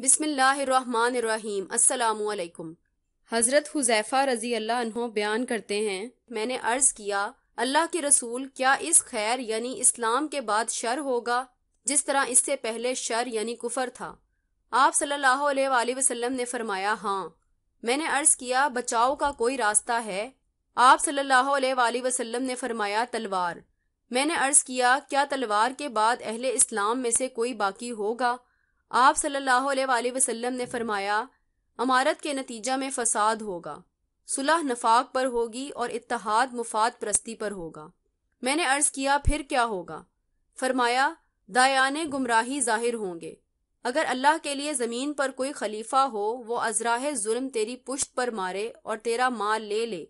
बिसमीम् असलकुम हज़रत हुजैफ़ा रजी अल्लाह बयान करते हैं मैंने अर्ज़ किया अल्लाह के रसूल क्या इस खैर यानी इस्लाम के बाद शर होगा जिस तरह इससे पहले शर यानी कुफर था आप सल्लल्लाहु अलैहि वसल्लम ने फरमाया हाँ मैंने अर्ज किया बचाव का कोई रास्ता है आप सल्लल्लाहु अलैहि वसल्लम ने फरमाया तलवार मैंने अर्ज किया क्या तलवार के बाद अहले इस्लाम में से कोई बाकी होगा आप सल्लल्लाहु अलैहि वसल्लम ने फरमाया अमारत के नतीजा में फसाद होगा सुलह नफाक पर होगी और इत्तहाद मुफाद प्रस्ती पर होगा मैंने अर्ज किया फिर क्या होगा फरमाया दायाने गुमराही जाहिर होंगे अगर अल्लाह के लिए ज़मीन पर कोई खलीफा हो वो अजराह जुल्म तेरी पुश्त पर मारे और तेरा माल ले ले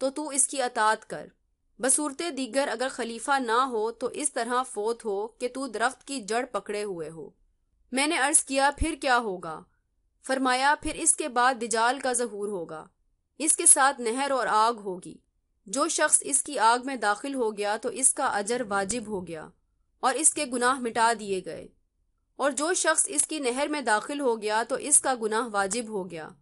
तो तू इसकी अतात कर बसूरत दीगर अगर खलीफा ना हो तो इस तरह फोत हो कि तू दरख्त की जड़ पकड़े हुए हो मैंने अर्ज किया फिर क्या होगा फरमाया फिर इसके बाद दिजाल का जहूर होगा इसके साथ नहर और आग होगी जो शख्स इसकी आग में दाखिल हो गया तो इसका अजर वाजिब हो गया और इसके गुनाह मिटा दिए गए और जो शख्स इसकी नहर में दाखिल हो गया तो इसका गुनाह वाजिब हो गया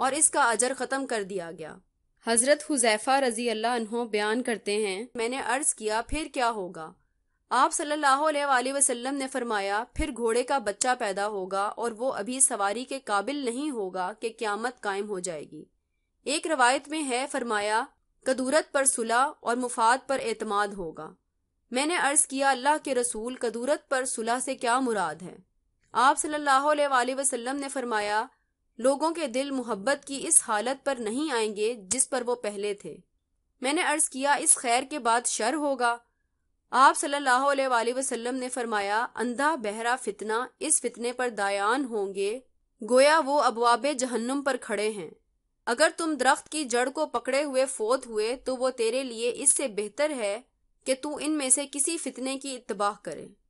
और इसका अजर ख़त्म कर दिया गया हज़रत हुजैफ़ा रजी अल्लाह बयान करते हैं मैंने अर्ज़ किया फिर क्या होगा आप सल्लल्लाहु अलैहि वसल्लम ने फरमाया फिर घोड़े का बच्चा पैदा होगा और वो अभी सवारी के काबिल नहीं होगा कि क्यामत कायम हो जाएगी एक रवायत में है फरमाया कदूरत पर सुलह और मुफाद पर एतमाद होगा मैंने अर्ज किया अल्लाह के रसूल कदूरत पर सुलह से क्या मुराद है आप सल्लल्लाहु अलैहि वसल्लम ने फरमाया लोगों के दिल मोहब्बत की इस हालत पर नहीं आएंगे जिस पर वो पहले थे मैंने अर्ज किया इस खैर के बाद शर होगा आप सल्लल्लाहु अलैहि वसल्लम ने फरमाया अंधा बहरा फितना इस फितने पर दायान होंगे गोया वो अबवाब जहन्नुम पर खड़े हैं अगर तुम दरख्त की जड़ को पकड़े हुए फोत हुए तो वो तेरे लिए इससे बेहतर है कि तू इनमें से किसी फितने की इतबाह करे